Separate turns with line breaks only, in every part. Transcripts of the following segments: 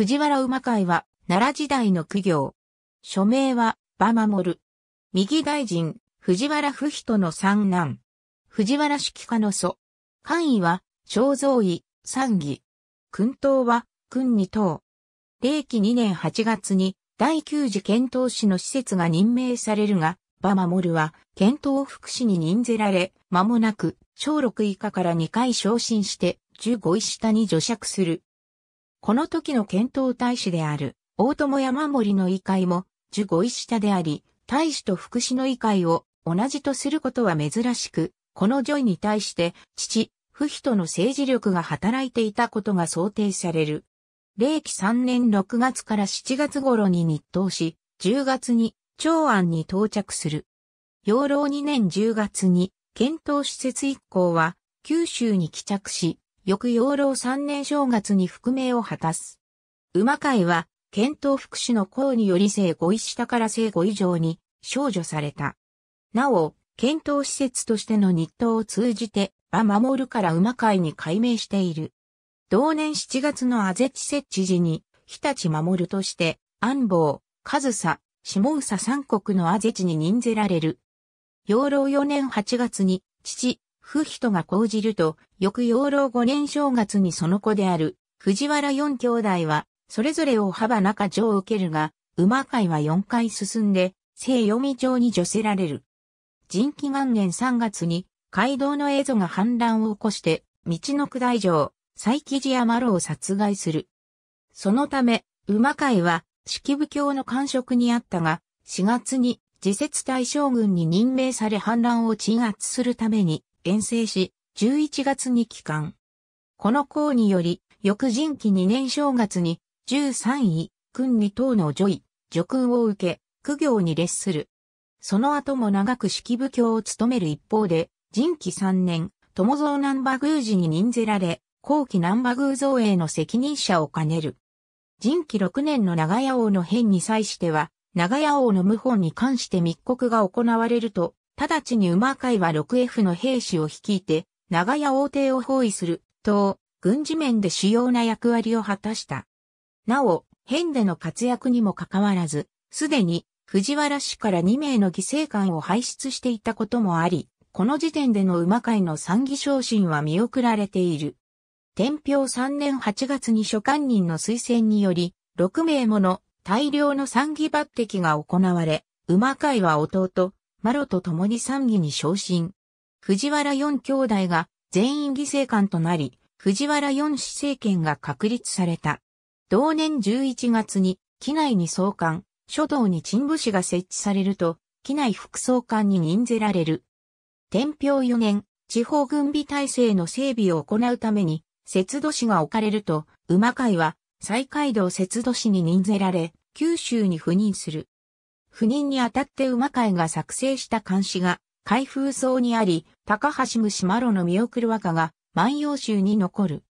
藤原馬会は、奈良時代の苦行。署名は、馬守。右大臣、藤原不人の三男。藤原式家の祖。官位は、正蔵位、三義。君党は、君二党。令紀2年8月に、第九次検討士の施設が任命されるが、馬守は、検討福祉に任ぜられ、間もなく、小6以下から2回昇進して、15位下に除爵する。この時の検討大使である、大友山森の異会も、受御一下であり、大使と福祉の異会を同じとすることは珍しく、この女医に対して、父、不比との政治力が働いていたことが想定される。令紀3年6月から7月頃に日東し、10月に長安に到着する。養老2年10月に、検討施設一行は、九州に帰着し、翌養老三年正月に復命を果たす。馬会は、検討福祉の功により生後以下から生後以上に、少女された。なお、検討施設としての日当を通じて、馬守るから馬会に改名している。同年7月のアゼチ設置時に、日立守るとして、安房、上総、下宇佐三国のアゼチに任ぜられる。養老4年8月に、父、不人が講じると、翌養老五年正月にその子である、藤原四兄弟は、それぞれ大幅中城を受けるが、馬会は四回進んで、聖読み町に除せられる。人気元年3月に、街道の映像が反乱を起こして、道の下大城、佐伯寺山路を殺害する。そのため、馬会は、式部教の官職にあったが、4月に、自説大将軍に任命され反乱を鎮圧するために、遠征し、11月に帰還。この功により、翌人期2年正月に、13位、君に等の女位、女君を受け、苦行に列する。その後も長く式部教を務める一方で、人期3年、友蔵南波宮寺に任ぜられ、後期南波宮造営の責任者を兼ねる。人期6年の長屋王の変に際しては、長屋王の謀反に関して密告が行われると、直ちに馬会は 6F の兵士を率いて、長屋王帝を包囲する、と、軍事面で主要な役割を果たした。なお、ヘンデの活躍にもかかわらず、すでに藤原氏から2名の犠牲官を輩出していたこともあり、この時点での馬会の参議昇進は見送られている。天平3年8月に諸官人の推薦により、6名もの大量の参議抜擢が行われ、馬会は弟、マロと共に参議に昇進。藤原四兄弟が全員犠牲官となり、藤原四市政権が確立された。同年11月に、機内に総監、書道に陳部氏が設置されると、機内副総監に任ぜられる。天平四年、地方軍備体制の整備を行うために、節度市が置かれると、馬会は、西海道節度市に任ぜられ、九州に赴任する。不妊にあたって馬会が作成した監視が、開封層にあり、高橋虫マロの見送る和歌が、万葉集に残る。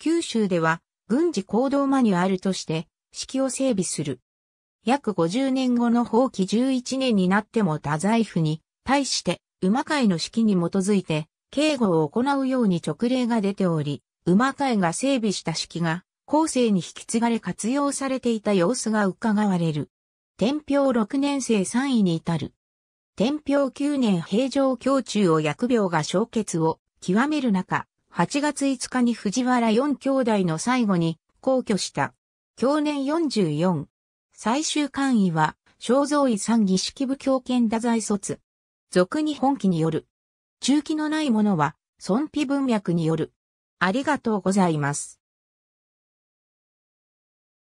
九州では、軍事行動マニュアルとして、式を整備する。約50年後の法規11年になっても太宰府に、対して、馬会の式に基づいて、警護を行うように直令が出ており、馬会が整備した式が、後世に引き継がれ活用されていた様子が伺われる。天平6年生3位に至る。天平9年平城京中を薬病が消血を極める中、8月5日に藤原4兄弟の最後に皇居した。去年44。最終官位は、肖像医三義式部教権太宰卒。俗に本気による。中期のないものは、損費文脈による。ありがとうございます。